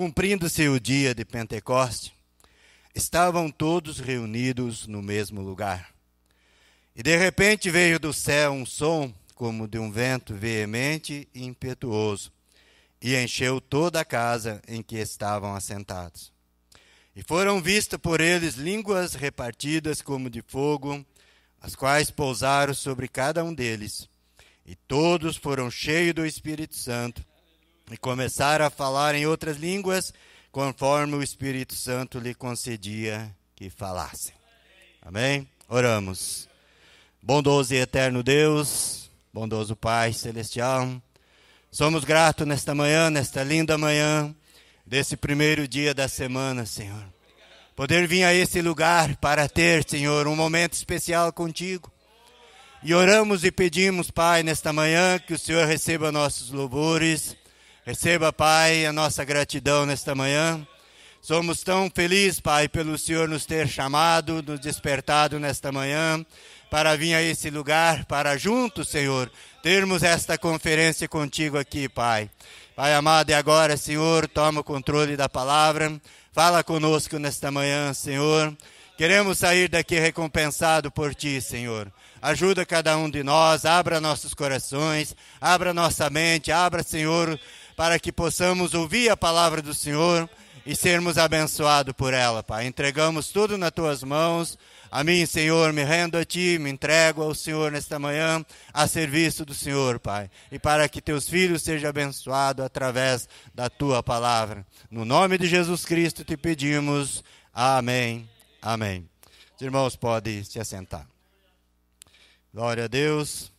Cumprindo-se o dia de Pentecoste, estavam todos reunidos no mesmo lugar. E de repente veio do céu um som como de um vento veemente e impetuoso, e encheu toda a casa em que estavam assentados. E foram vistas por eles línguas repartidas como de fogo, as quais pousaram sobre cada um deles. E todos foram cheios do Espírito Santo e começar a falar em outras línguas, conforme o Espírito Santo lhe concedia que falassem. Amém? Oramos. Bondoso e eterno Deus, bondoso Pai celestial, somos gratos nesta manhã, nesta linda manhã, desse primeiro dia da semana, Senhor. Poder vir a esse lugar para ter, Senhor, um momento especial contigo. E oramos e pedimos, Pai, nesta manhã, que o Senhor receba nossos louvores Receba, Pai, a nossa gratidão nesta manhã. Somos tão felizes, Pai, pelo Senhor nos ter chamado, nos despertado nesta manhã, para vir a esse lugar, para juntos, Senhor, termos esta conferência contigo aqui, Pai. Pai amado, e agora, Senhor, toma o controle da palavra, fala conosco nesta manhã, Senhor. Queremos sair daqui recompensado por Ti, Senhor. Ajuda cada um de nós, abra nossos corações, abra nossa mente, abra, Senhor, para que possamos ouvir a palavra do Senhor e sermos abençoados por ela, Pai. Entregamos tudo nas tuas mãos. A mim, Senhor, me rendo a Ti, me entrego ao Senhor nesta manhã, a serviço do Senhor, Pai, e para que Teus filhos sejam abençoados através da Tua palavra. No nome de Jesus Cristo te pedimos. Amém. Amém. Os irmãos podem se assentar. Glória a Deus.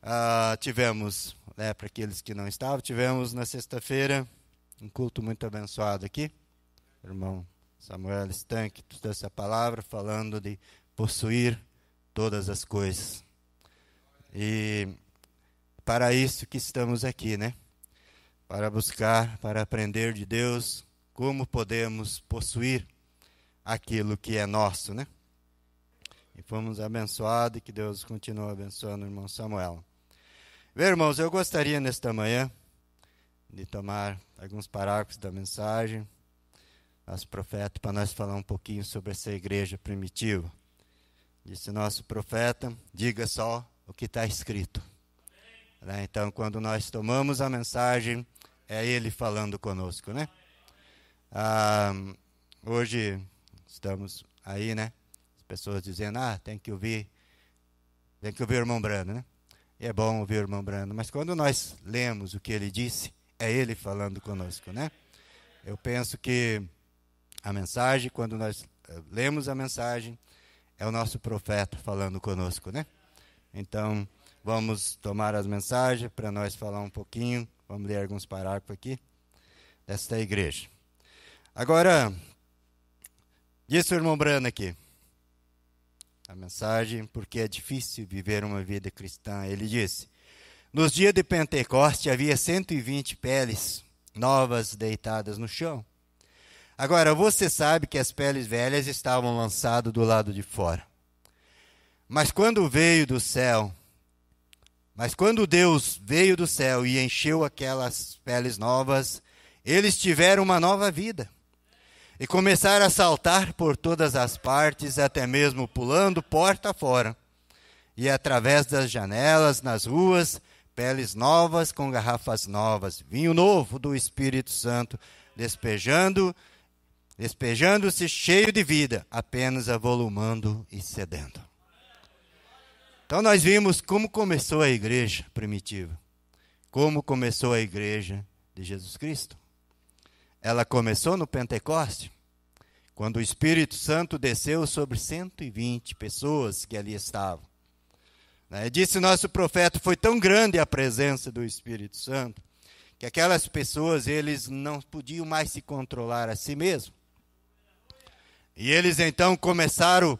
Ah, tivemos né, para aqueles que não estavam. Tivemos na sexta-feira um culto muito abençoado aqui. O irmão Samuel Stank trouxe essa palavra falando de possuir todas as coisas. E para isso que estamos aqui, né? Para buscar, para aprender de Deus como podemos possuir aquilo que é nosso, né? E fomos abençoados e que Deus continue abençoando o irmão Samuel. Meu irmãos, eu gostaria nesta manhã de tomar alguns parágrafos da mensagem nosso profeta para nós falar um pouquinho sobre essa igreja primitiva. Disse nosso profeta: diga só o que está escrito. Né? Então, quando nós tomamos a mensagem, é ele falando conosco, né? Ah, hoje estamos aí, né? As pessoas dizendo: ah, tem que ouvir, tem que ouvir o irmão Brando, né? é bom ouvir o irmão Brando, mas quando nós lemos o que ele disse, é ele falando conosco, né? Eu penso que a mensagem, quando nós eh, lemos a mensagem, é o nosso profeta falando conosco, né? Então, vamos tomar as mensagens para nós falar um pouquinho, vamos ler alguns parágrafos aqui desta igreja. Agora, disse o irmão Brando aqui, a mensagem porque é difícil viver uma vida cristã. Ele disse: Nos dias de Pentecoste havia 120 peles novas deitadas no chão. Agora, você sabe que as peles velhas estavam lançadas do lado de fora. Mas quando veio do céu, mas quando Deus veio do céu e encheu aquelas peles novas, eles tiveram uma nova vida e começaram a saltar por todas as partes, até mesmo pulando porta fora. E através das janelas, nas ruas, peles novas com garrafas novas, vinho novo do Espírito Santo, despejando, despejando-se cheio de vida, apenas avolumando e cedendo. Então nós vimos como começou a igreja primitiva, como começou a igreja de Jesus Cristo. Ela começou no Pentecoste, quando o Espírito Santo desceu sobre 120 pessoas que ali estavam. Né? Disse nosso profeta, foi tão grande a presença do Espírito Santo, que aquelas pessoas, eles não podiam mais se controlar a si mesmos. E eles então começaram,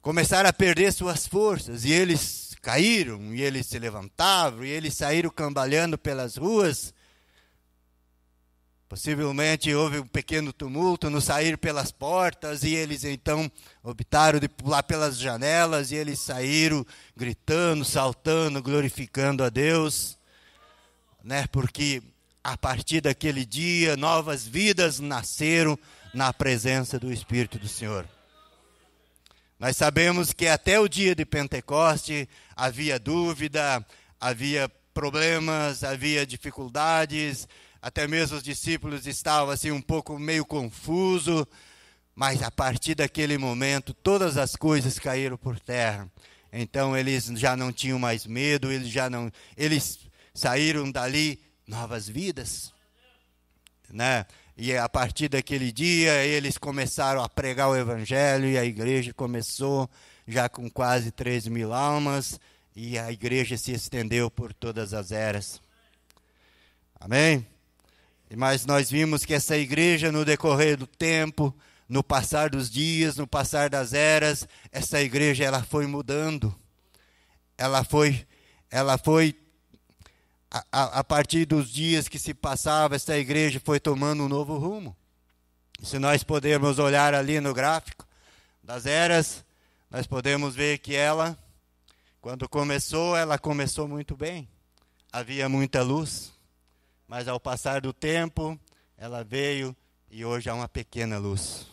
começaram a perder suas forças, e eles caíram, e eles se levantavam, e eles saíram cambaleando pelas ruas, Possivelmente houve um pequeno tumulto no sair pelas portas e eles então optaram de pular pelas janelas e eles saíram gritando, saltando, glorificando a Deus, né? Porque a partir daquele dia novas vidas nasceram na presença do Espírito do Senhor. Nós sabemos que até o dia de Pentecoste havia dúvida, havia problemas, havia dificuldades, até mesmo os discípulos estavam assim um pouco meio confuso, mas a partir daquele momento todas as coisas caíram por terra. Então eles já não tinham mais medo, eles já não, eles saíram dali novas vidas, né? E a partir daquele dia eles começaram a pregar o evangelho e a igreja começou já com quase 3 mil almas e a igreja se estendeu por todas as eras. Amém? Mas nós vimos que essa igreja, no decorrer do tempo, no passar dos dias, no passar das eras, essa igreja ela foi mudando. Ela foi, ela foi a, a, partir dos dias que se passava, essa igreja foi tomando um novo rumo. Se nós pudermos olhar ali no gráfico das eras, nós podemos ver que ela, quando começou, ela começou muito bem. Havia muita luz mas ao passar do tempo, ela veio e hoje há uma pequena luz.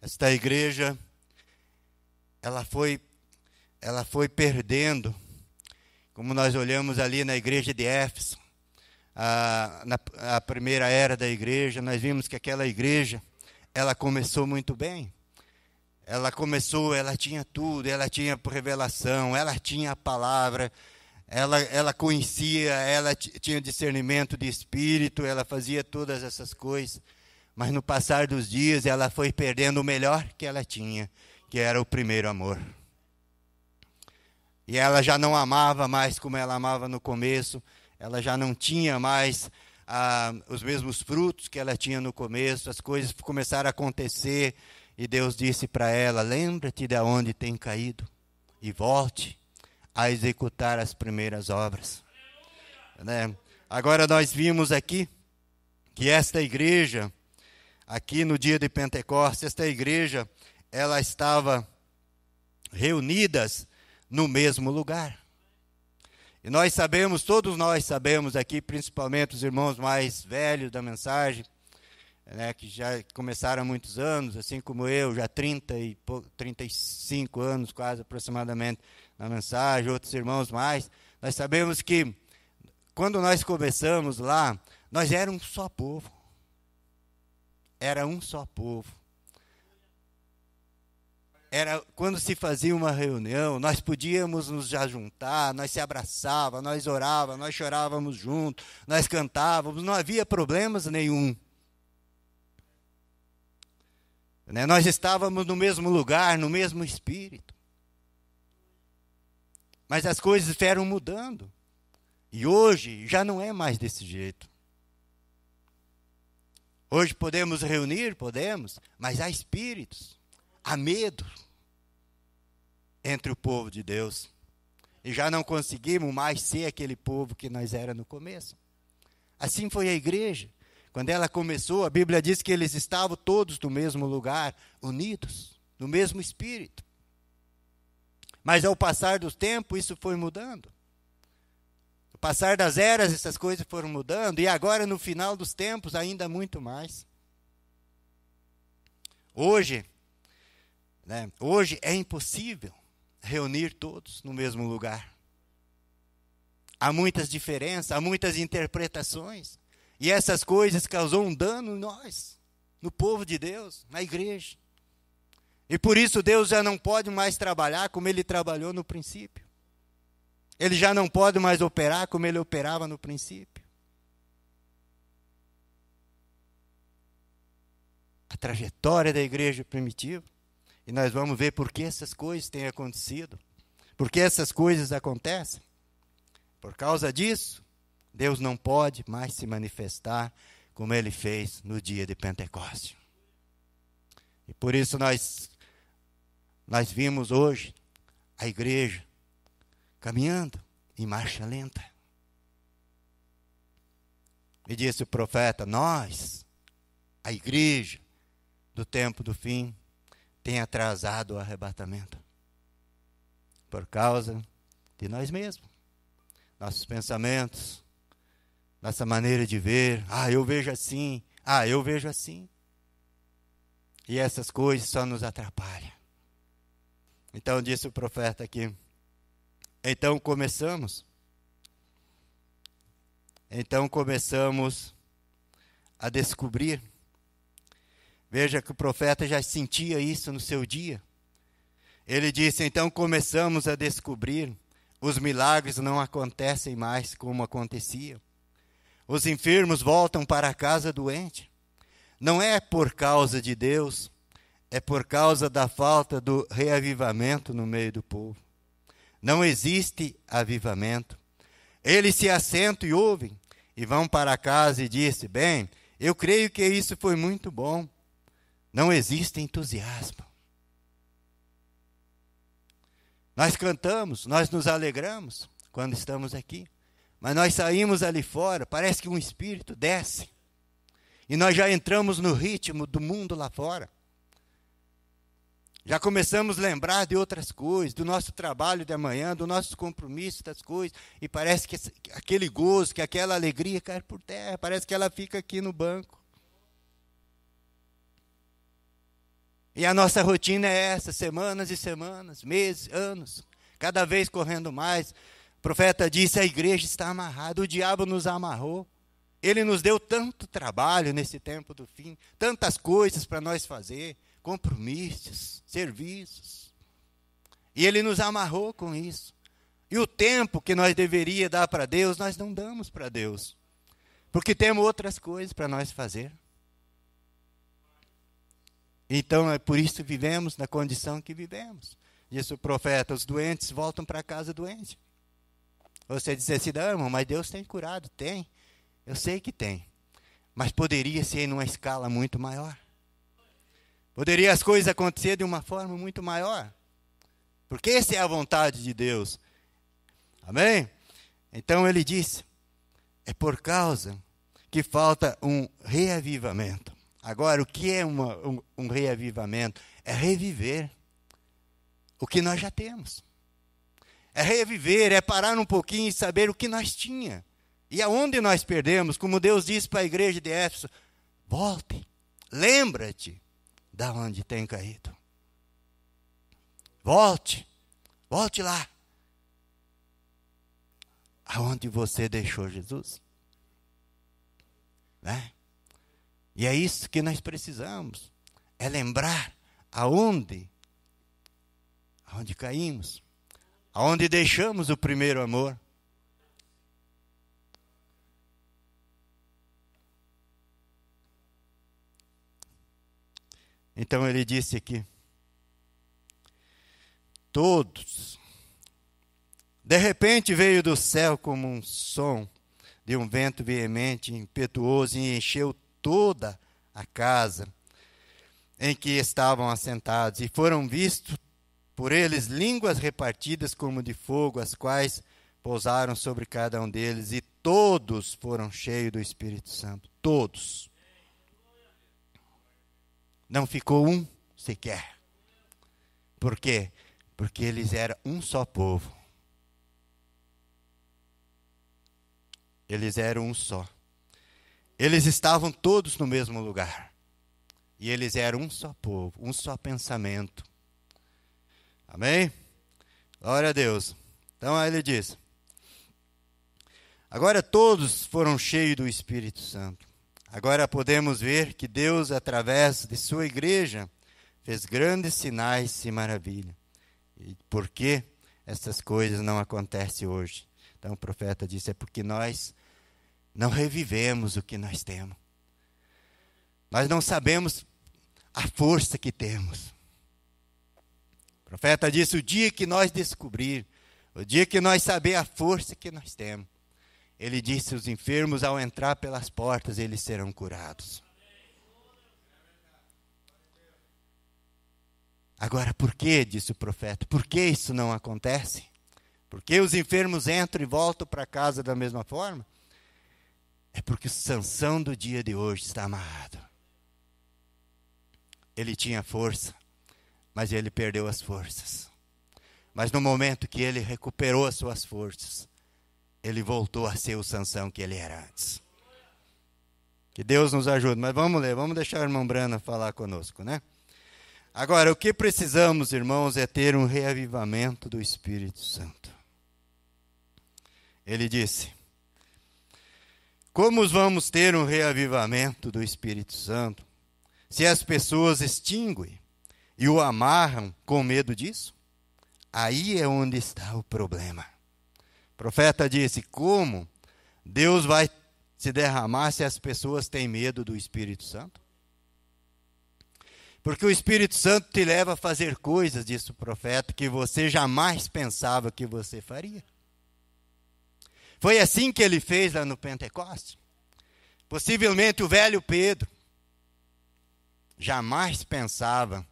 Esta igreja, ela foi, ela foi perdendo, como nós olhamos ali na igreja de Éfeso, a, na a primeira era da igreja, nós vimos que aquela igreja, ela começou muito bem. Ela começou, ela tinha tudo, ela tinha revelação, ela tinha a palavra, ela, ela conhecia, ela tinha discernimento de espírito, ela fazia todas essas coisas. Mas no passar dos dias, ela foi perdendo o melhor que ela tinha, que era o primeiro amor. E ela já não amava mais como ela amava no começo, ela já não tinha mais ah, os mesmos frutos que ela tinha no começo, as coisas começaram a acontecer. E Deus disse para ela: Lembra-te de onde tem caído e volte a executar as primeiras obras. Né? Agora nós vimos aqui que esta igreja, aqui no dia de Pentecostes, esta igreja, ela estava reunidas no mesmo lugar. E nós sabemos, todos nós sabemos aqui, principalmente os irmãos mais velhos da mensagem, né, que já começaram há muitos anos, assim como eu, já 30 e 35 anos quase aproximadamente na mensagem, outros irmãos mais, nós sabemos que quando nós começamos lá, nós eram um só povo. Era um só povo. Era quando se fazia uma reunião, nós podíamos nos juntar, nós se abraçava, nós orava, nós chorávamos juntos, nós cantávamos, não havia problemas nenhum. Né? Nós estávamos no mesmo lugar, no mesmo espírito. Mas as coisas vieram mudando. E hoje já não é mais desse jeito. Hoje podemos reunir, podemos, mas há espíritos, há medo entre o povo de Deus. E já não conseguimos mais ser aquele povo que nós era no começo. Assim foi a igreja. Quando ela começou, a Bíblia diz que eles estavam todos no mesmo lugar, unidos, no mesmo espírito. Mas ao passar do tempo, isso foi mudando. Ao passar das eras, essas coisas foram mudando, e agora, no final dos tempos, ainda muito mais. Hoje, né, hoje é impossível reunir todos no mesmo lugar. Há muitas diferenças, há muitas interpretações. E essas coisas causou um dano em nós, no povo de Deus, na igreja. E por isso Deus já não pode mais trabalhar como ele trabalhou no princípio. Ele já não pode mais operar como ele operava no princípio. A trajetória da igreja primitiva, e nós vamos ver por que essas coisas têm acontecido, por que essas coisas acontecem. Por causa disso, Deus não pode mais se manifestar como ele fez no dia de Pentecostes. E por isso nós nós vimos hoje a igreja caminhando em marcha lenta. E disse o profeta: Nós, a igreja do tempo do fim, tem atrasado o arrebatamento por causa de nós mesmos, nossos pensamentos, nossa maneira de ver. Ah, eu vejo assim, ah, eu vejo assim. E essas coisas só nos atrapalham. Então disse o profeta aqui. Então começamos. Então começamos a descobrir. Veja que o profeta já sentia isso no seu dia. Ele disse: Então começamos a descobrir. Os milagres não acontecem mais como aconteciam. Os enfermos voltam para casa doente. Não é por causa de Deus, é por causa da falta do reavivamento no meio do povo. Não existe avivamento. Eles se assentam e ouvem, e vão para casa e dizem: Bem, eu creio que isso foi muito bom. Não existe entusiasmo. Nós cantamos, nós nos alegramos quando estamos aqui, mas nós saímos ali fora, parece que um espírito desce. E nós já entramos no ritmo do mundo lá fora. Já começamos a lembrar de outras coisas, do nosso trabalho de amanhã, do nosso compromisso das coisas, e parece que aquele gozo, que aquela alegria cai por terra, parece que ela fica aqui no banco. E a nossa rotina é essa, semanas e semanas, meses, anos, cada vez correndo mais. O profeta disse: a igreja está amarrada, o diabo nos amarrou. Ele nos deu tanto trabalho nesse tempo do fim, tantas coisas para nós fazer compromissos, serviços. E ele nos amarrou com isso. E o tempo que nós deveria dar para Deus, nós não damos para Deus. Porque temos outras coisas para nós fazer. Então é por isso que vivemos na condição que vivemos. Disse o profeta: os doentes voltam para casa doentes. Você diz assim, não, irmão, mas Deus tem curado. Tem. Eu sei que tem. Mas poderia ser em uma escala muito maior. Poderia as coisas acontecer de uma forma muito maior. Porque essa é a vontade de Deus. Amém? Então ele disse: é por causa que falta um reavivamento. Agora, o que é uma, um, um reavivamento? É reviver o que nós já temos. É reviver, é parar um pouquinho e saber o que nós tinha. E aonde nós perdemos, como Deus disse para a igreja de Éfeso: volte, lembra-te da onde tem caído. Volte, volte lá. Aonde você deixou Jesus. Né? E é isso que nós precisamos. É lembrar aonde, aonde caímos, aonde deixamos o primeiro amor. Então ele disse aqui: Todos. De repente veio do céu como um som de um vento veemente, impetuoso e encheu toda a casa em que estavam assentados, e foram vistos por eles línguas repartidas como de fogo, as quais pousaram sobre cada um deles, e todos foram cheios do Espírito Santo, todos não ficou um sequer. Por quê? Porque eles eram um só povo. Eles eram um só. Eles estavam todos no mesmo lugar. E eles eram um só povo, um só pensamento. Amém? Glória a Deus. Então aí ele diz: Agora todos foram cheios do Espírito Santo Agora podemos ver que Deus, através de sua igreja, fez grandes sinais e maravilha. E por que essas coisas não acontecem hoje? Então o profeta disse: é porque nós não revivemos o que nós temos. Nós não sabemos a força que temos. O profeta disse: o dia que nós descobrir, o dia que nós saber a força que nós temos, ele disse os enfermos: ao entrar pelas portas, eles serão curados. Agora, por que, disse o profeta, por que isso não acontece? Por que os enfermos entram e voltam para casa da mesma forma? É porque o Sansão do dia de hoje está amarrado. Ele tinha força, mas ele perdeu as forças. Mas no momento que ele recuperou as suas forças, ele voltou a ser o Sansão que ele era antes. Que Deus nos ajude. Mas vamos ler, vamos deixar o irmão Brana falar conosco, né? Agora, o que precisamos, irmãos, é ter um reavivamento do Espírito Santo. Ele disse: Como vamos ter um reavivamento do Espírito Santo se as pessoas extinguem e o amarram com medo disso? Aí é onde está o problema profeta disse: Como Deus vai se derramar se as pessoas têm medo do Espírito Santo? Porque o Espírito Santo te leva a fazer coisas, disse o profeta, que você jamais pensava que você faria. Foi assim que ele fez lá no Pentecostes. Possivelmente o velho Pedro jamais pensava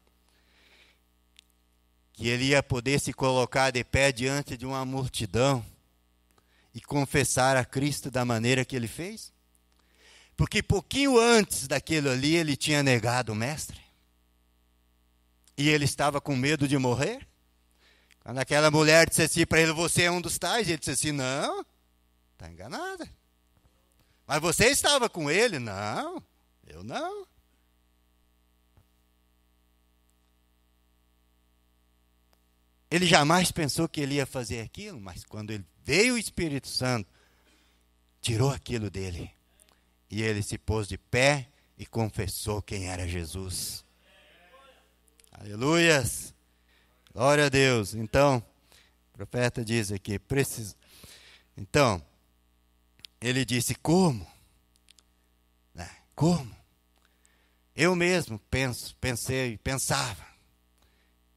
que ele ia poder se colocar de pé diante de uma multidão e confessar a Cristo da maneira que ele fez? Porque pouquinho antes daquilo ali ele tinha negado o mestre. E ele estava com medo de morrer. Quando aquela mulher disse assim para ele: Você é um dos tais? Ele disse assim: Não, está enganada. Mas você estava com ele? Não, eu não. Ele jamais pensou que ele ia fazer aquilo, mas quando ele veio o Espírito Santo, tirou aquilo dele. E ele se pôs de pé e confessou quem era Jesus. Aleluias! Glória a Deus. Então, o profeta diz aqui, precisa. Então, ele disse: como? Né? Como? Eu mesmo penso, pensei, pensava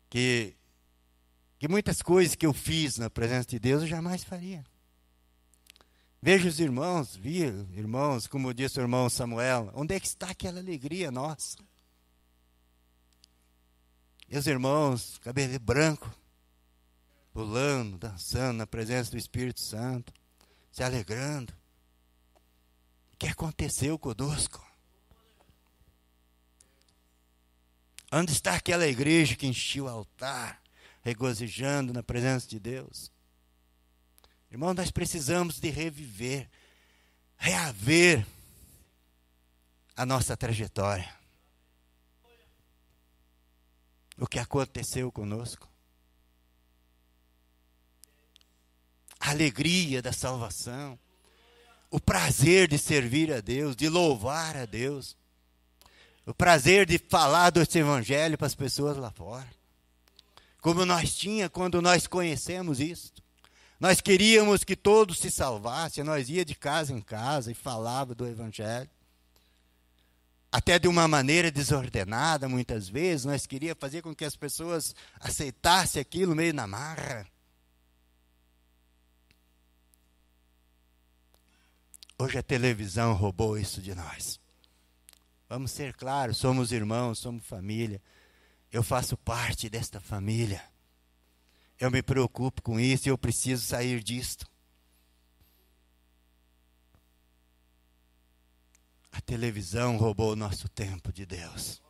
que que muitas coisas que eu fiz na presença de Deus eu jamais faria. Vejo os irmãos, vi irmãos, como disse o irmão Samuel, onde é que está aquela alegria nossa? E os irmãos, cabelo branco, pulando, dançando na presença do Espírito Santo, se alegrando. O que aconteceu conosco? Onde está aquela igreja que enchiu o altar? regozijando na presença de Deus. Irmão, nós precisamos de reviver, reaver a nossa trajetória. O que aconteceu conosco. A alegria da salvação, o prazer de servir a Deus, de louvar a Deus, o prazer de falar do Evangelho para as pessoas lá fora como nós tinha quando nós conhecemos isto. Nós queríamos que todos se salvassem, nós ia de casa em casa e falava do evangelho. Até de uma maneira desordenada, muitas vezes, nós queria fazer com que as pessoas aceitassem aquilo meio na marra. Hoje a televisão roubou isso de nós. Vamos ser claros, somos irmãos, somos família. Eu faço parte desta família. Eu me preocupo com isso e eu preciso sair disto. A televisão roubou o nosso tempo de Deus.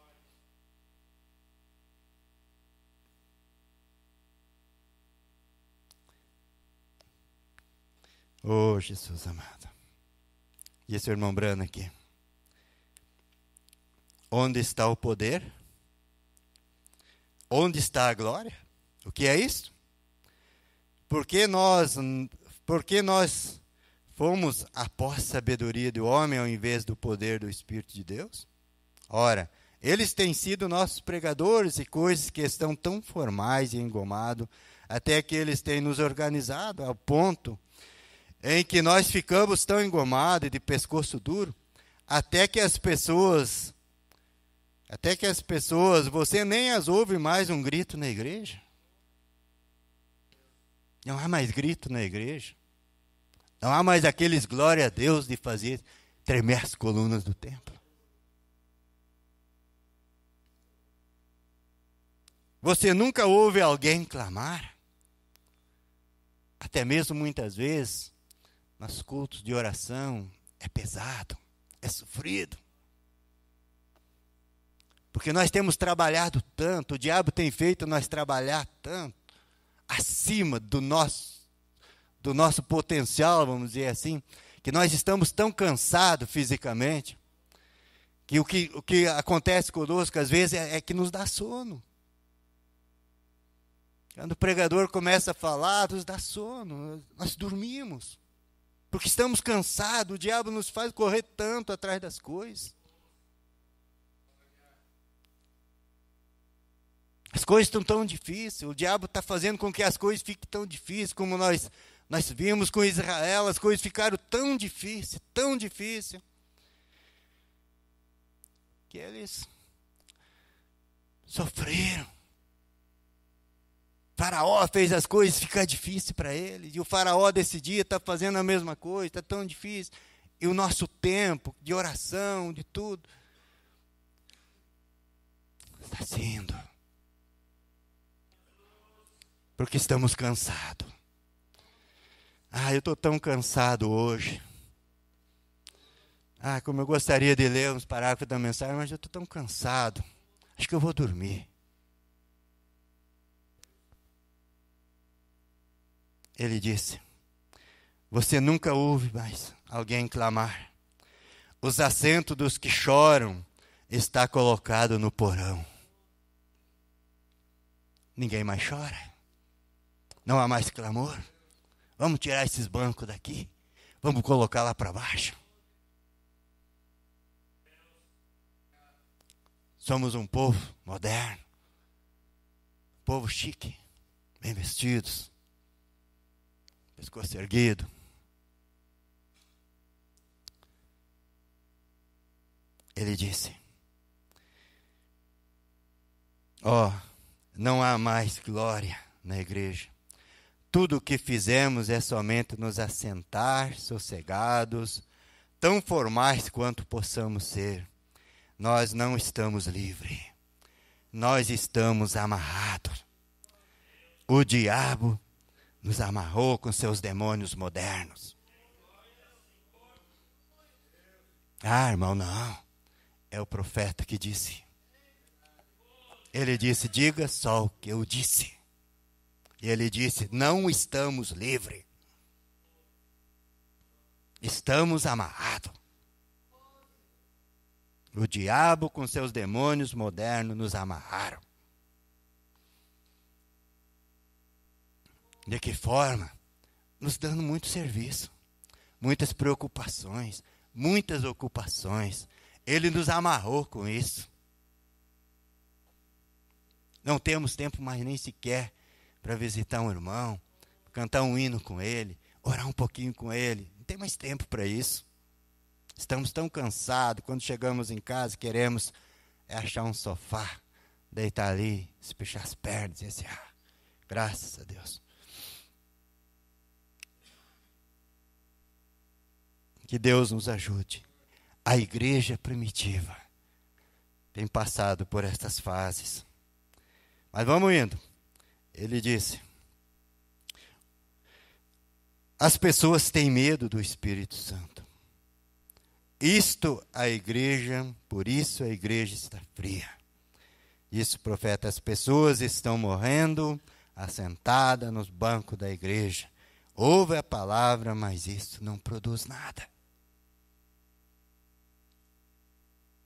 Oh, Jesus amado. E esse irmão Brana aqui. Onde está o poder? Onde está a glória? O que é isso? Porque nós, porque nós fomos após a sabedoria do homem ao invés do poder do Espírito de Deus? Ora, eles têm sido nossos pregadores e coisas que estão tão formais e engomado, até que eles têm nos organizado ao ponto em que nós ficamos tão engomados e de pescoço duro, até que as pessoas até que as pessoas, você nem as ouve mais um grito na igreja. Não há mais grito na igreja. Não há mais aqueles glória a Deus de fazer tremer as colunas do templo. Você nunca ouve alguém clamar. Até mesmo muitas vezes, nos cultos de oração, é pesado, é sofrido. Porque nós temos trabalhado tanto, o diabo tem feito nós trabalhar tanto acima do nosso do nosso potencial, vamos dizer assim, que nós estamos tão cansados fisicamente, que o que, o que acontece conosco às vezes é, é que nos dá sono. Quando o pregador começa a falar, nos dá sono, nós dormimos. Porque estamos cansados, o diabo nos faz correr tanto atrás das coisas. As coisas estão tão difíceis, o diabo está fazendo com que as coisas fiquem tão difíceis, como nós, nós vimos com Israel, as coisas ficaram tão difíceis, tão difíceis, que eles sofreram. faraó fez as coisas ficar difícil para eles, e o faraó desse dia está fazendo a mesma coisa, está tão difícil. E o nosso tempo de oração, de tudo, está sendo porque estamos cansados. Ah, eu estou tão cansado hoje. Ah, como eu gostaria de ler uns parágrafos da mensagem, mas eu estou tão cansado. Acho que eu vou dormir. Ele disse: Você nunca ouve mais alguém clamar. Os assentos dos que choram está colocado no porão. Ninguém mais chora. Não há mais clamor. Vamos tirar esses bancos daqui. Vamos colocar lá para baixo. Somos um povo moderno, um povo chique, bem vestidos, pescoço erguido. Ele disse: Ó, oh, não há mais glória na igreja tudo o que fizemos é somente nos assentar sossegados, tão formais quanto possamos ser. Nós não estamos livres. Nós estamos amarrados. O diabo nos amarrou com seus demônios modernos. Ah, irmão, não. É o profeta que disse. Ele disse: Diga só o que eu disse. E ele disse: Não estamos livres. Estamos amarrados. O diabo com seus demônios modernos nos amarraram. De que forma? Nos dando muito serviço, muitas preocupações, muitas ocupações. Ele nos amarrou com isso. Não temos tempo mais nem sequer para visitar um irmão, cantar um hino com ele, orar um pouquinho com ele. Não tem mais tempo para isso. Estamos tão cansados, quando chegamos em casa, queremos é achar um sofá, deitar ali, se puxar as pernas e esse assim, ah, graças a Deus. Que Deus nos ajude. A igreja primitiva tem passado por estas fases. Mas vamos indo ele disse: As pessoas têm medo do Espírito Santo. Isto a igreja, por isso a igreja está fria. Isso, profeta: as pessoas estão morrendo assentadas nos bancos da igreja. Ouve a palavra, mas isso não produz nada.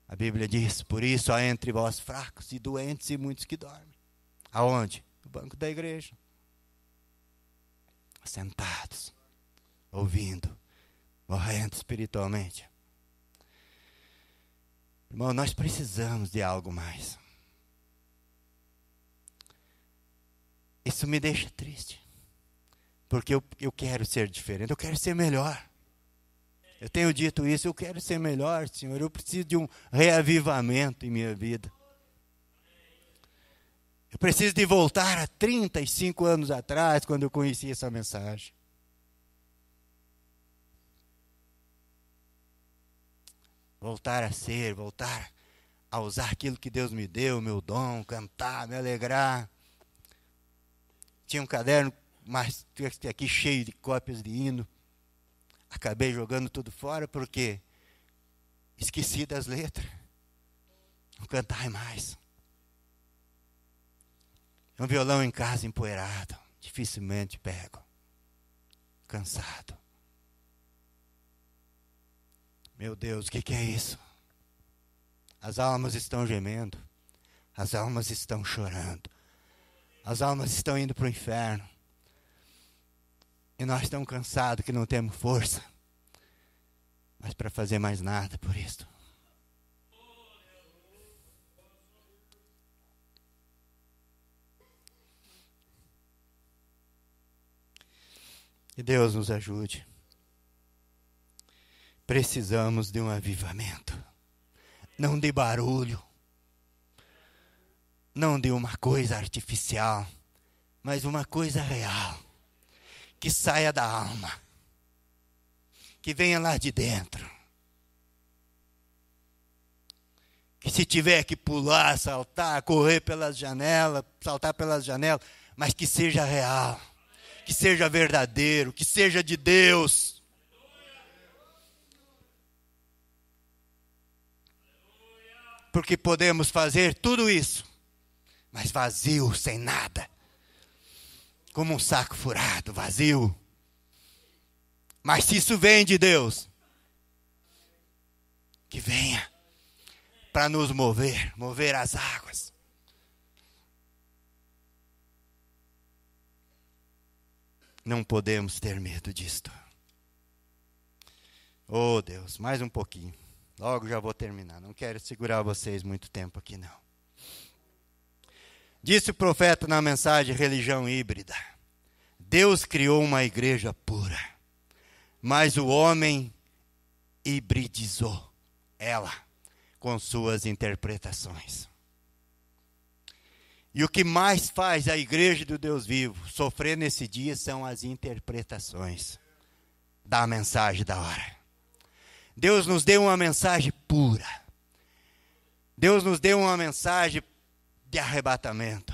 A Bíblia diz: por isso há entre vós fracos e doentes e muitos que dormem. Aonde? banco da igreja, sentados, ouvindo, morrendo espiritualmente. Irmão, nós precisamos de algo mais. Isso me deixa triste. Porque eu, eu quero ser diferente, eu quero ser melhor. Eu tenho dito isso, eu quero ser melhor, Senhor. Eu preciso de um reavivamento em minha vida. Eu preciso de voltar a 35 anos atrás, quando eu conheci essa mensagem. Voltar a ser, voltar a usar aquilo que Deus me deu, meu dom, cantar, me alegrar. Tinha um caderno mas aqui cheio de cópias de hino. Acabei jogando tudo fora porque esqueci das letras. Não cantai mais. Um violão em casa empoeirado, dificilmente pego. Cansado. Meu Deus, o que, que é isso? As almas estão gemendo, as almas estão chorando, as almas estão indo para o inferno. E nós estamos cansados que não temos força, mas para fazer mais nada por isso. E Deus nos ajude. Precisamos de um avivamento, não de barulho, não de uma coisa artificial, mas uma coisa real, que saia da alma, que venha lá de dentro. Que se tiver que pular, saltar, correr pelas janelas, saltar pelas janelas, mas que seja real que seja verdadeiro, que seja de Deus. Porque podemos fazer tudo isso, mas vazio, sem nada. Como um saco furado, vazio. Mas se isso vem de Deus, que venha para nos mover, mover as águas. Não podemos ter medo disto. Oh Deus, mais um pouquinho. Logo já vou terminar. Não quero segurar vocês muito tempo aqui, não. Disse o profeta na mensagem Religião Híbrida: Deus criou uma igreja pura, mas o homem hibridizou ela com suas interpretações. E o que mais faz a igreja do Deus vivo sofrer nesse dia são as interpretações da mensagem da hora. Deus nos deu uma mensagem pura. Deus nos deu uma mensagem de arrebatamento.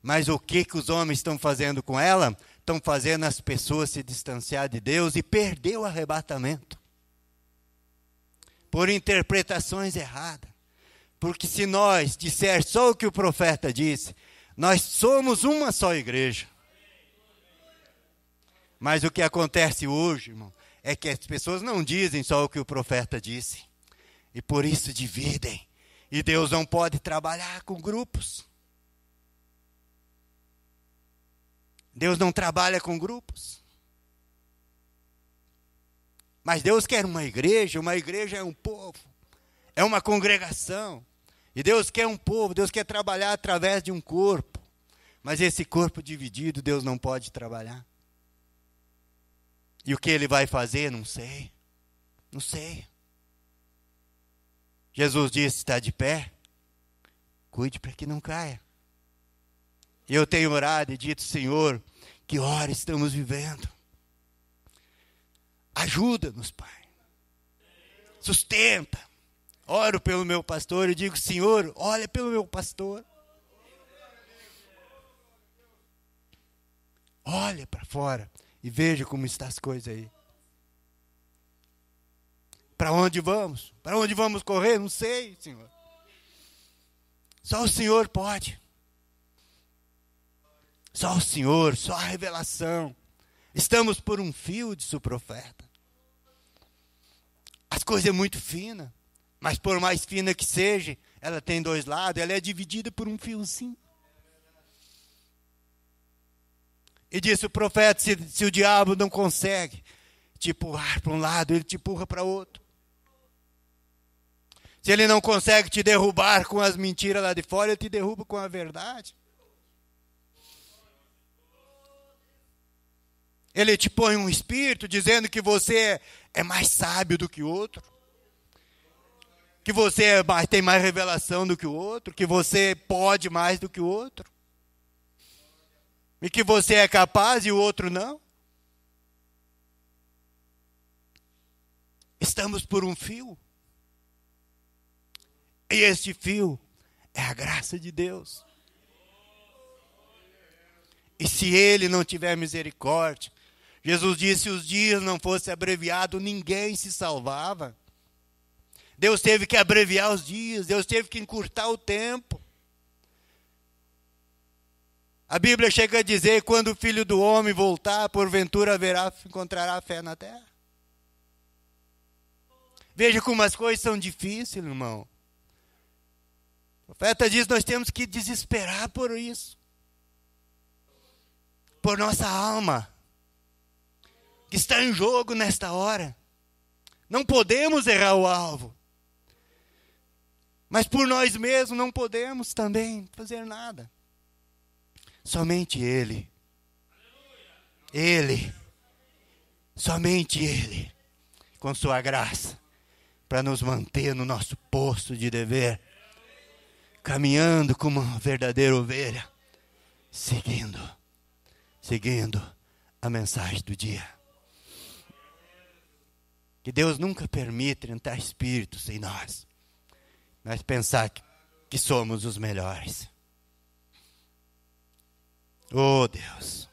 Mas o que, que os homens estão fazendo com ela? Estão fazendo as pessoas se distanciar de Deus e perder o arrebatamento. Por interpretações erradas. Porque se nós disser só o que o profeta disse, nós somos uma só igreja. Mas o que acontece hoje, irmão, é que as pessoas não dizem só o que o profeta disse. E por isso dividem. E Deus não pode trabalhar com grupos. Deus não trabalha com grupos. Mas Deus quer uma igreja, uma igreja é um povo é uma congregação. E Deus quer um povo, Deus quer trabalhar através de um corpo. Mas esse corpo dividido, Deus não pode trabalhar. E o que ele vai fazer, não sei. Não sei. Jesus disse: está de pé, cuide para que não caia. Eu tenho orado e dito, Senhor, que hora estamos vivendo. Ajuda-nos, Pai. Sustenta. Oro pelo meu pastor e digo: Senhor, olha pelo meu pastor. Olha para fora e veja como estão as coisas aí. Para onde vamos? Para onde vamos correr? Não sei, Senhor. Só o Senhor pode. Só o Senhor, só a revelação. Estamos por um fio, de o profeta. As coisas é muito fina. Mas por mais fina que seja, ela tem dois lados, ela é dividida por um fiozinho. E disse o profeta: se, se o diabo não consegue te empurrar para um lado, ele te empurra para outro. Se ele não consegue te derrubar com as mentiras lá de fora, ele te derruba com a verdade. Ele te põe um espírito dizendo que você é, é mais sábio do que outro que você é mais, tem mais revelação do que o outro, que você pode mais do que o outro, e que você é capaz e o outro não. Estamos por um fio. E este fio é a graça de Deus. E se ele não tiver misericórdia, Jesus disse: se os dias não fossem abreviados, ninguém se salvava. Deus teve que abreviar os dias, Deus teve que encurtar o tempo. A Bíblia chega a dizer: quando o filho do homem voltar, porventura haverá, encontrará fé na terra. Veja como as coisas são difíceis, irmão. O profeta diz: nós temos que desesperar por isso, por nossa alma, que está em jogo nesta hora. Não podemos errar o alvo. Mas por nós mesmos não podemos também fazer nada. Somente Ele. Ele. Somente Ele. Com Sua graça. Para nos manter no nosso posto de dever. Caminhando como uma verdadeira ovelha. Seguindo. Seguindo a mensagem do dia. Que Deus nunca permita entrar espíritos em nós mas pensar que, somos os melhores. Oh Deus,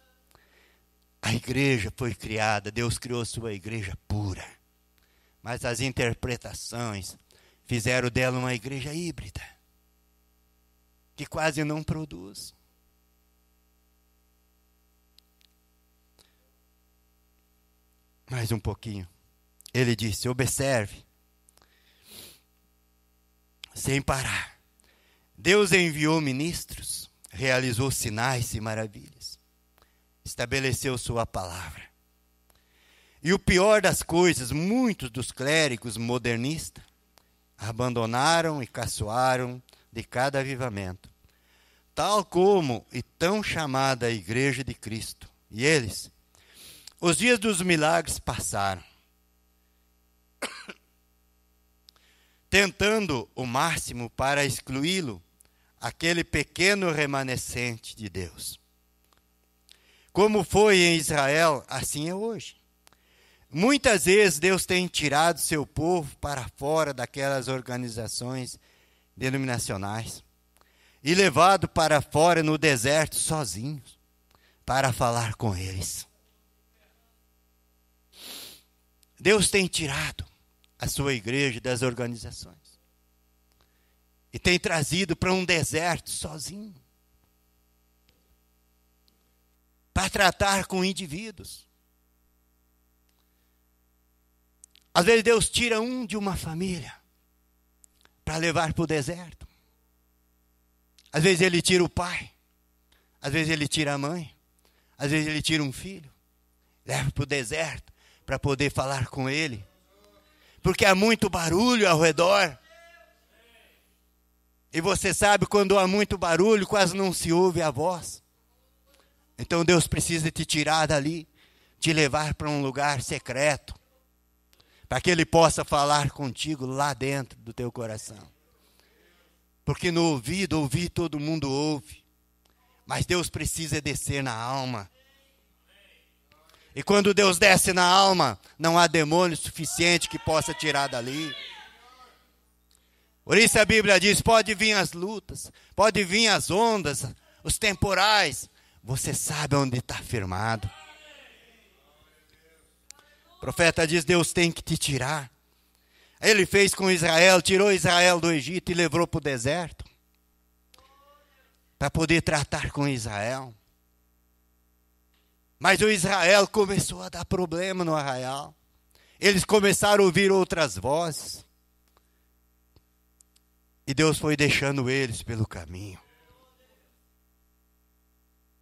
a igreja foi criada, Deus criou sua igreja pura, mas as interpretações fizeram dela uma igreja híbrida, que quase não produz. Mais um pouquinho. Ele disse: observe sem parar. Deus enviou ministros, realizou sinais e maravilhas, estabeleceu Sua palavra. E o pior das coisas, muitos dos clérigos modernistas abandonaram e caçoaram de cada avivamento, tal como e tão chamada Igreja de Cristo. E eles, os dias dos milagres passaram tentando o máximo para excluí-lo, aquele pequeno remanescente de Deus. Como foi em Israel, assim é hoje. Muitas vezes Deus tem tirado seu povo para fora daquelas organizações denominacionais e levado para fora no deserto sozinhos para falar com eles. Deus tem tirado da sua igreja das organizações. E tem trazido para um deserto sozinho. Para tratar com indivíduos. Às vezes Deus tira um de uma família para levar para o deserto. Às vezes ele tira o pai. Às vezes ele tira a mãe. Às vezes ele tira um filho. Leva para o deserto para poder falar com ele porque há muito barulho ao redor. E você sabe quando há muito barulho, quase não se ouve a voz. Então Deus precisa te tirar dali, te levar para um lugar secreto, para que Ele possa falar contigo lá dentro do teu coração. Porque no ouvido, ouvir todo mundo ouve, mas Deus precisa descer na alma e quando Deus desce na alma, não há demônio suficiente que possa tirar dali. Por isso a Bíblia diz: pode vir as lutas, pode vir as ondas, os temporais, você sabe onde está firmado. O profeta diz: Deus tem que te tirar. Ele fez com Israel, tirou Israel do Egito e levou para o deserto para poder tratar com Israel. Mas o Israel começou a dar problema no arraial. Eles começaram a ouvir outras vozes. E Deus foi deixando eles pelo caminho.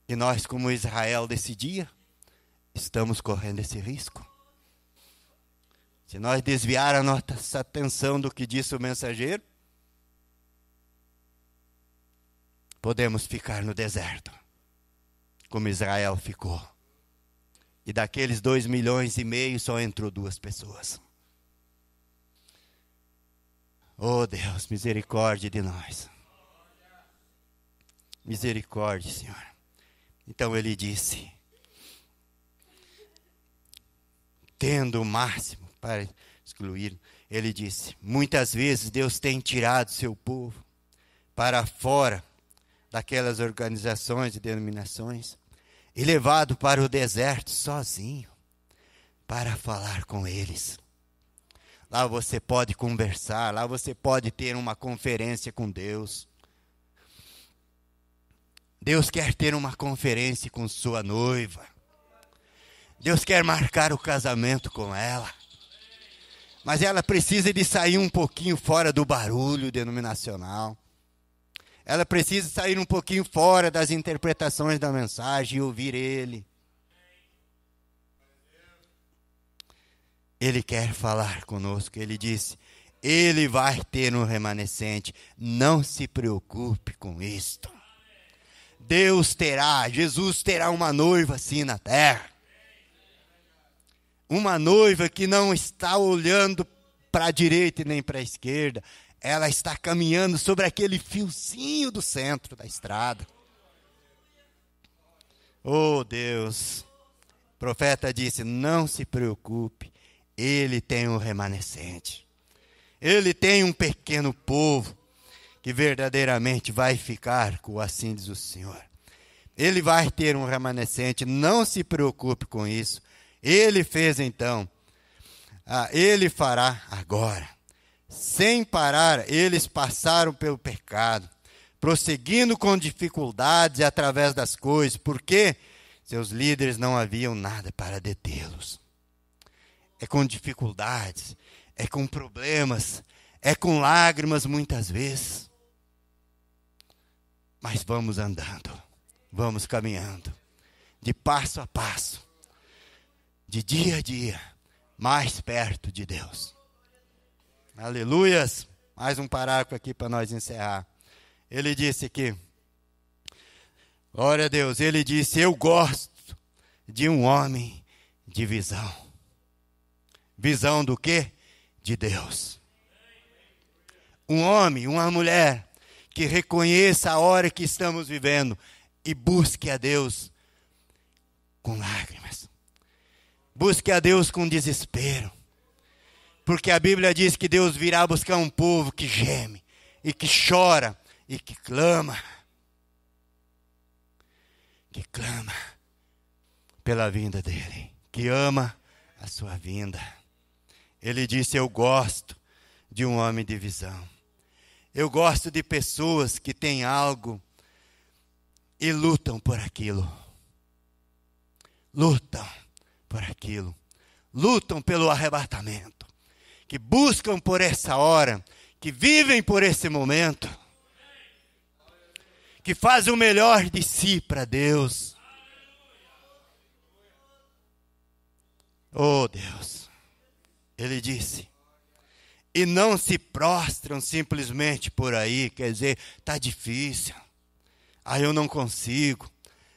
E nós, como Israel desse dia, estamos correndo esse risco. Se nós desviar a nossa atenção do que disse o mensageiro, podemos ficar no deserto, como Israel ficou. E daqueles dois milhões e meio só entrou duas pessoas. Oh Deus, misericórdia de nós. Misericórdia, Senhor. Então ele disse: Tendo o máximo para excluir, ele disse: Muitas vezes Deus tem tirado seu povo para fora daquelas organizações e denominações e levado para o deserto sozinho para falar com eles. Lá você pode conversar, lá você pode ter uma conferência com Deus. Deus quer ter uma conferência com sua noiva. Deus quer marcar o casamento com ela. Mas ela precisa de sair um pouquinho fora do barulho denominacional. Ela precisa sair um pouquinho fora das interpretações da mensagem e ouvir Ele. Ele quer falar conosco. Ele disse: Ele vai ter um remanescente. Não se preocupe com isto. Deus terá, Jesus terá uma noiva assim na terra. Uma noiva que não está olhando para a direita nem para a esquerda, ela está caminhando sobre aquele fiozinho do centro da estrada. Oh Deus, o profeta disse: Não se preocupe, ele tem um remanescente, ele tem um pequeno povo que verdadeiramente vai ficar com assim diz o Senhor. Ele vai ter um remanescente, não se preocupe com isso. Ele fez então, ah, ele fará agora. Sem parar, eles passaram pelo pecado, prosseguindo com dificuldades através das coisas, porque seus líderes não haviam nada para detê-los. É com dificuldades, é com problemas, é com lágrimas muitas vezes. Mas vamos andando, vamos caminhando, de passo a passo, de dia a dia, mais perto de Deus. Aleluias! Mais um parágrafo aqui para nós encerrar. Ele disse que, glória a Deus, ele disse: Eu gosto de um homem de visão. Visão do que? De Deus. Um homem, uma mulher que reconheça a hora que estamos vivendo e busque a Deus com lágrimas. Busque a Deus com desespero porque a Bíblia diz que Deus virá buscar um povo que geme, e que chora, e que clama. Que clama pela vinda dEle, que ama a sua vinda. Ele disse: Eu gosto de um homem de visão. Eu gosto de pessoas que têm algo e lutam por aquilo. Lutam por aquilo. Lutam pelo arrebatamento que buscam por essa hora, que vivem por esse momento, que fazem o melhor de si para Deus. Oh Deus, ele disse, e não se prostram simplesmente por aí, quer dizer, está difícil, aí ah, eu não consigo,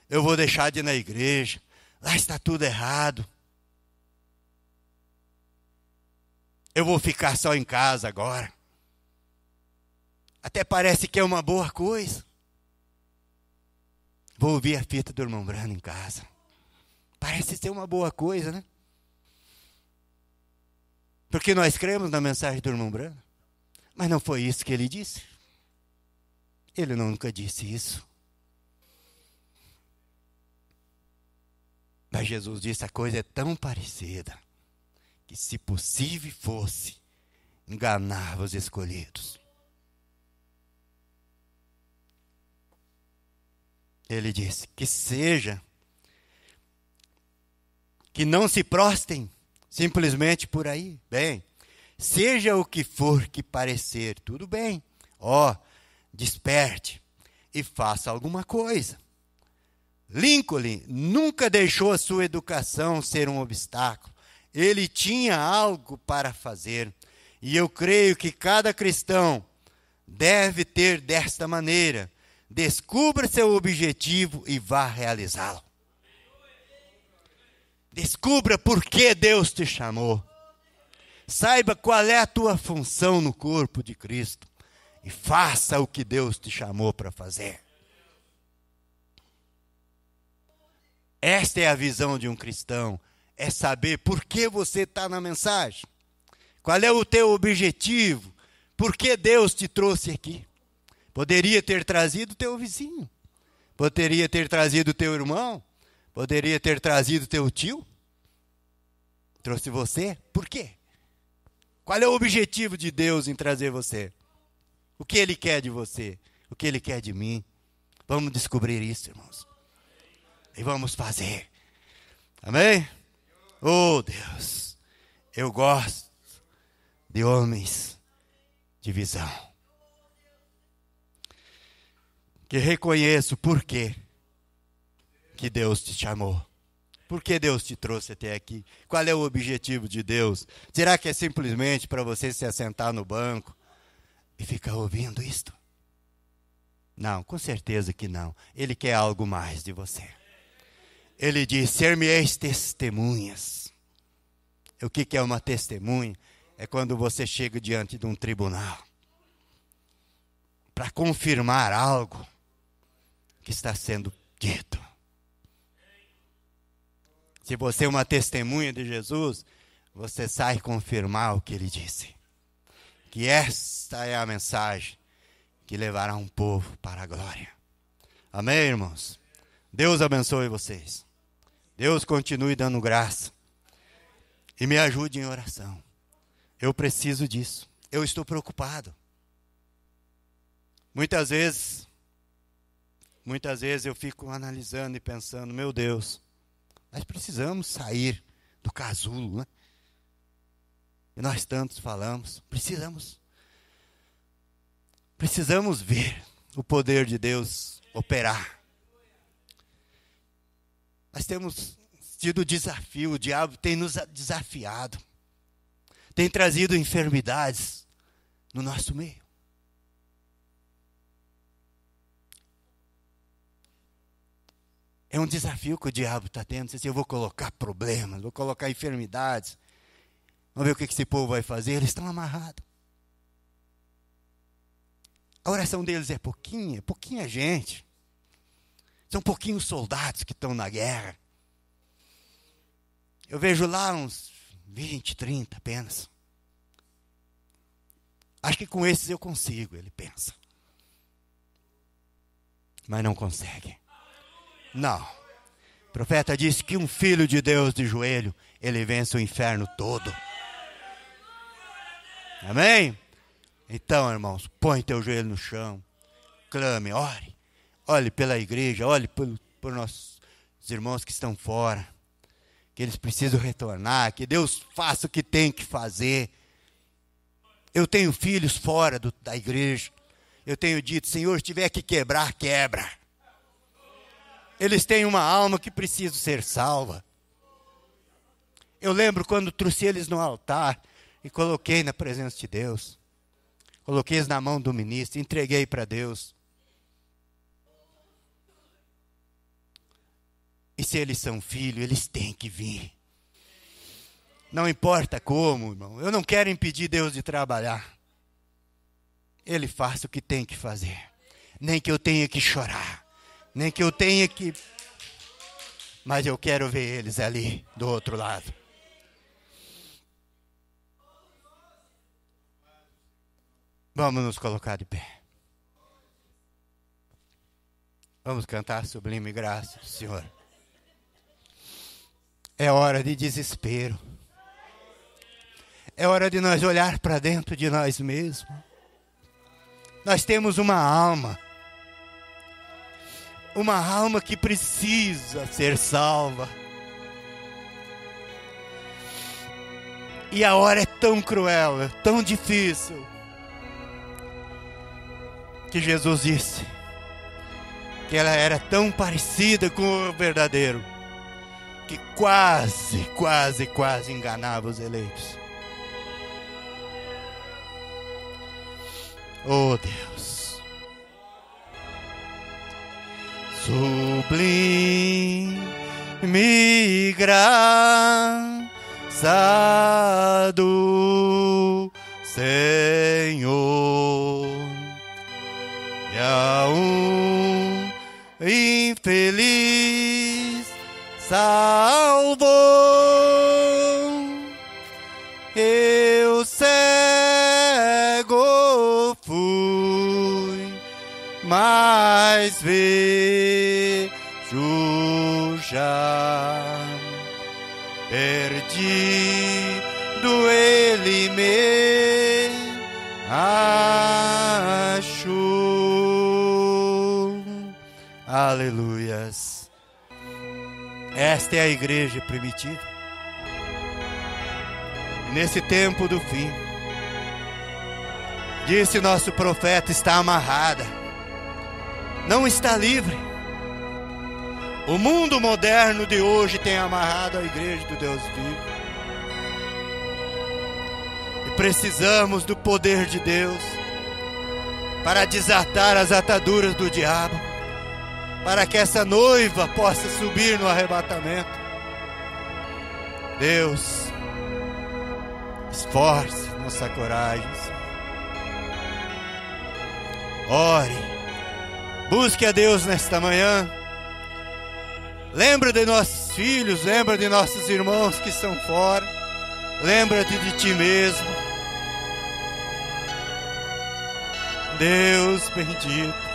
eu vou deixar de ir na igreja, lá está tudo errado. eu vou ficar só em casa agora. Até parece que é uma boa coisa. Vou ouvir a fita do irmão Brando em casa. Parece ser uma boa coisa, né? Porque nós cremos na mensagem do irmão Brando. Mas não foi isso que ele disse. Ele nunca disse isso. Mas Jesus disse: a coisa é tão parecida que, se possível fosse, enganava os escolhidos. Ele disse: Que seja, que não se prostem simplesmente por aí. Bem, seja o que for que parecer, tudo bem. Ó, oh, desperte e faça alguma coisa. Lincoln nunca deixou a sua educação ser um obstáculo. Ele tinha algo para fazer. E eu creio que cada cristão deve ter desta maneira. Descubra seu objetivo e vá realizá-lo. Descubra por que Deus te chamou. Saiba qual é a tua função no corpo de Cristo e faça o que Deus te chamou para fazer. Esta é a visão de um cristão é saber por que você está na mensagem. Qual é o teu objetivo? Por que Deus te trouxe aqui? Poderia ter trazido teu vizinho, poderia ter trazido teu irmão, poderia ter trazido teu tio. Trouxe você? Por quê? Qual é o objetivo de Deus em trazer você? O que Ele quer de você? O que Ele quer de mim? Vamos descobrir isso, irmãos. E vamos fazer. Amém? Oh Deus, eu gosto de homens de visão. Que reconheço por quê que Deus te chamou. Por que Deus te trouxe até aqui? Qual é o objetivo de Deus? Será que é simplesmente para você se assentar no banco e ficar ouvindo isto? Não, com certeza que não. Ele quer algo mais de você ele diz: Ser-me-eis testemunhas. O que, que é uma testemunha? É quando você chega diante de um tribunal para confirmar algo que está sendo dito. Se você é uma testemunha de Jesus, você sai confirmar o que ele disse. Que esta é a mensagem que levará um povo para a glória. Amém, irmãos? Deus abençoe vocês. Deus continue dando graça. E me ajude em oração. Eu preciso disso. Eu estou preocupado. Muitas vezes, muitas vezes eu fico analisando e pensando, meu Deus, nós precisamos sair do casulo, né? E nós tantos falamos, precisamos precisamos ver o poder de Deus operar nós temos tido desafio, o diabo tem nos desafiado, tem trazido enfermidades no nosso meio. É um desafio que o diabo está tendo. Você diz, eu vou colocar problemas, vou colocar enfermidades. Vamos ver o que esse povo vai fazer. Eles estão amarrados. A oração deles é pouquinha, pouquinha gente. São pouquinhos soldados que estão na guerra. Eu vejo lá uns 20, 30 apenas. Acho que com esses eu consigo, ele pensa. Mas não consegue. Não. O profeta disse que um filho de Deus de joelho, ele vence o inferno todo. Amém? Então, irmãos, põe teu joelho no chão, clame, ore. Olhe pela igreja, olhe por nossos irmãos que estão fora. Que eles precisam retornar, que Deus faça o que tem que fazer. Eu tenho filhos fora do, da igreja. Eu tenho dito, Senhor, se tiver que quebrar, quebra. Eles têm uma alma que precisa ser salva. Eu lembro quando trouxe eles no altar e coloquei na presença de Deus. Coloquei eles na mão do ministro, entreguei para Deus. E se eles são filhos, eles têm que vir. Não importa como, irmão. Eu não quero impedir Deus de trabalhar. Ele faz o que tem que fazer. Nem que eu tenha que chorar. Nem que eu tenha que. Mas eu quero ver eles ali do outro lado. Vamos nos colocar de pé. Vamos cantar a sublime graça, Senhor. É hora de desespero. É hora de nós olhar para dentro de nós mesmos. Nós temos uma alma. Uma alma que precisa ser salva. E a hora é tão cruel, é tão difícil, que Jesus disse que ela era tão parecida com o verdadeiro que quase, quase, quase enganava os eleitos. Oh Deus, sublime graça do Esta é a igreja primitiva. Nesse tempo do fim, disse nosso profeta, está amarrada, não está livre. O mundo moderno de hoje tem amarrado a igreja do Deus vivo. E precisamos do poder de Deus para desatar as ataduras do diabo para que essa noiva possa subir no arrebatamento. Deus, esforce nossa coragem. Ore, busque a Deus nesta manhã. Lembra de nossos filhos, lembra de nossos irmãos que estão fora. Lembra-te de ti mesmo. Deus bendito.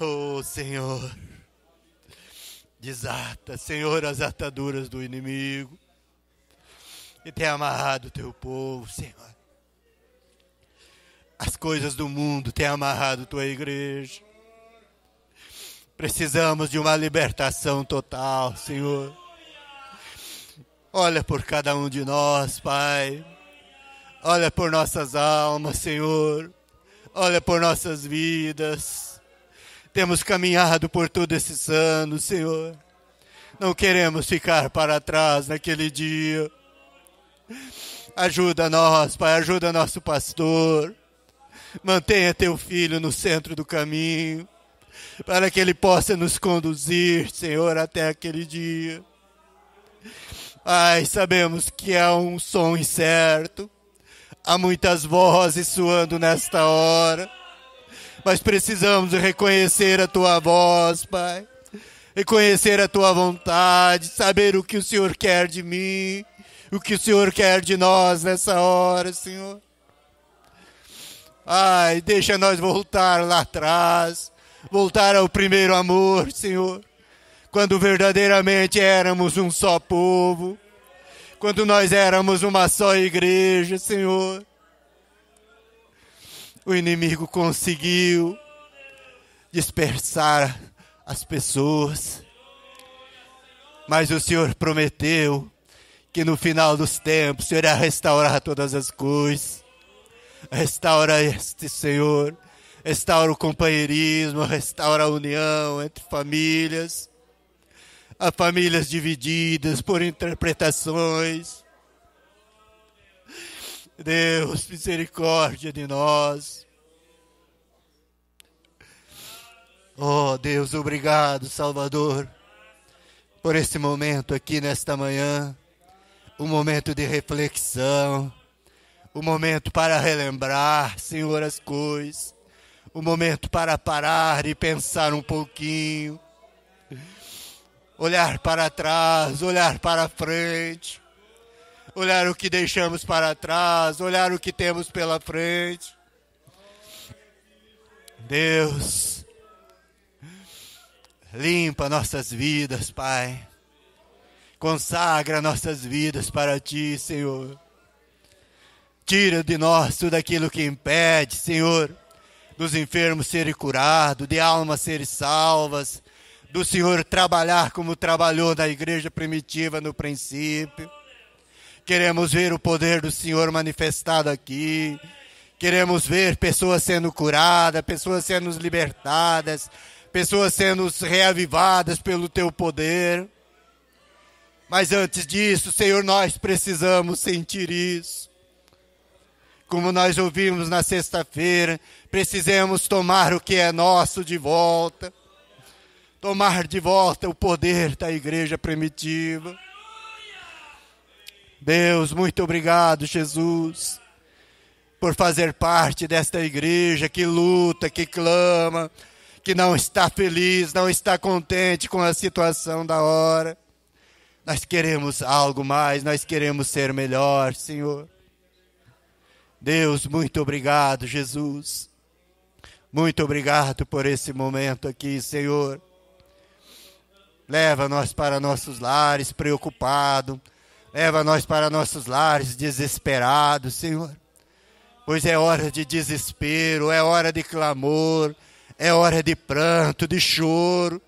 Oh, Senhor, desata, Senhor, as ataduras do inimigo que tem amarrado o teu povo, Senhor. As coisas do mundo têm amarrado tua igreja. Precisamos de uma libertação total, Senhor. Olha por cada um de nós, Pai. Olha por nossas almas, Senhor. Olha por nossas vidas. Temos caminhado por todos esses anos, Senhor. Não queremos ficar para trás naquele dia. Ajuda nós, Pai, ajuda nosso pastor. Mantenha teu filho no centro do caminho, para que ele possa nos conduzir, Senhor, até aquele dia. Ai, sabemos que há um som incerto, há muitas vozes soando nesta hora mas precisamos reconhecer a tua voz, Pai. Reconhecer a tua vontade, saber o que o Senhor quer de mim, o que o Senhor quer de nós nessa hora, Senhor. Ai, deixa nós voltar lá atrás, voltar ao primeiro amor, Senhor, quando verdadeiramente éramos um só povo, quando nós éramos uma só igreja, Senhor o inimigo conseguiu dispersar as pessoas. Mas o Senhor prometeu que no final dos tempos o Senhor ia restaurar todas as coisas. Restaura este Senhor, restaura o companheirismo, restaura a união entre famílias, a famílias divididas por interpretações Deus, misericórdia de nós. Oh, Deus, obrigado, Salvador, por este momento aqui nesta manhã, um momento de reflexão, um momento para relembrar, Senhor, as coisas, um momento para parar e pensar um pouquinho, olhar para trás, olhar para frente olhar o que deixamos para trás, olhar o que temos pela frente. Deus, limpa nossas vidas, Pai. Consagra nossas vidas para Ti, Senhor. Tira de nós tudo aquilo que impede, Senhor, dos enfermos serem curados, de almas serem salvas, do Senhor trabalhar como trabalhou na igreja primitiva no princípio. Queremos ver o poder do Senhor manifestado aqui. Queremos ver pessoas sendo curadas, pessoas sendo libertadas, pessoas sendo reavivadas pelo teu poder. Mas antes disso, Senhor, nós precisamos sentir isso. Como nós ouvimos na sexta-feira, precisamos tomar o que é nosso de volta. Tomar de volta o poder da igreja primitiva Deus, muito obrigado, Jesus, por fazer parte desta igreja que luta, que clama, que não está feliz, não está contente com a situação da hora. Nós queremos algo mais, nós queremos ser melhor, Senhor. Deus, muito obrigado, Jesus. Muito obrigado por esse momento aqui, Senhor. Leva-nos para nossos lares preocupado Leva nós para nossos lares desesperados, Senhor. Pois é hora de desespero, é hora de clamor, é hora de pranto, de choro.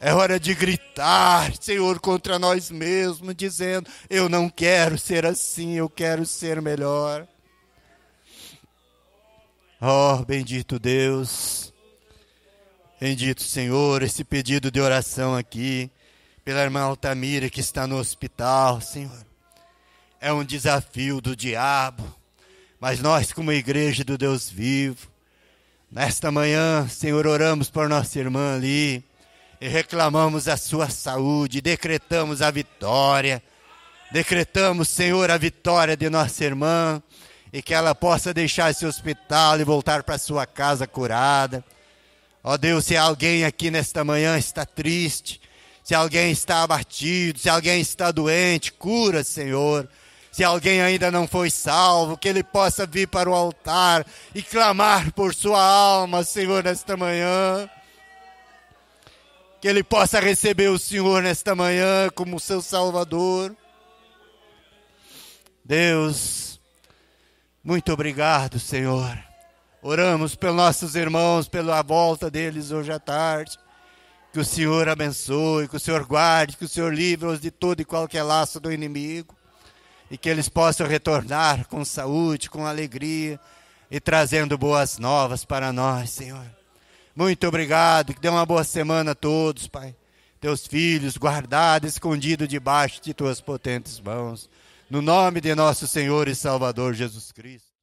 É hora de gritar, Senhor, contra nós mesmos, dizendo: Eu não quero ser assim, eu quero ser melhor. Oh, bendito Deus, bendito Senhor, esse pedido de oração aqui pela irmã Altamira que está no hospital, Senhor. É um desafio do diabo, mas nós, como igreja do Deus vivo, nesta manhã, Senhor, oramos por nossa irmã ali e reclamamos a sua saúde, decretamos a vitória. Decretamos, Senhor, a vitória de nossa irmã e que ela possa deixar esse hospital e voltar para sua casa curada. Ó Deus, se alguém aqui nesta manhã está triste, se alguém está abatido, se alguém está doente, cura, Senhor. Se alguém ainda não foi salvo, que ele possa vir para o altar e clamar por sua alma, Senhor, nesta manhã. Que ele possa receber o Senhor nesta manhã como seu Salvador. Deus, muito obrigado, Senhor. Oramos pelos nossos irmãos, pela volta deles hoje à tarde. Que o Senhor abençoe, que o Senhor guarde, que o Senhor livre-os de todo e qualquer laço do inimigo. E que eles possam retornar com saúde, com alegria e trazendo boas novas para nós, Senhor. Muito obrigado, que dê uma boa semana a todos, Pai. Teus filhos guardados, escondidos debaixo de tuas potentes mãos. No nome de nosso Senhor e Salvador Jesus Cristo.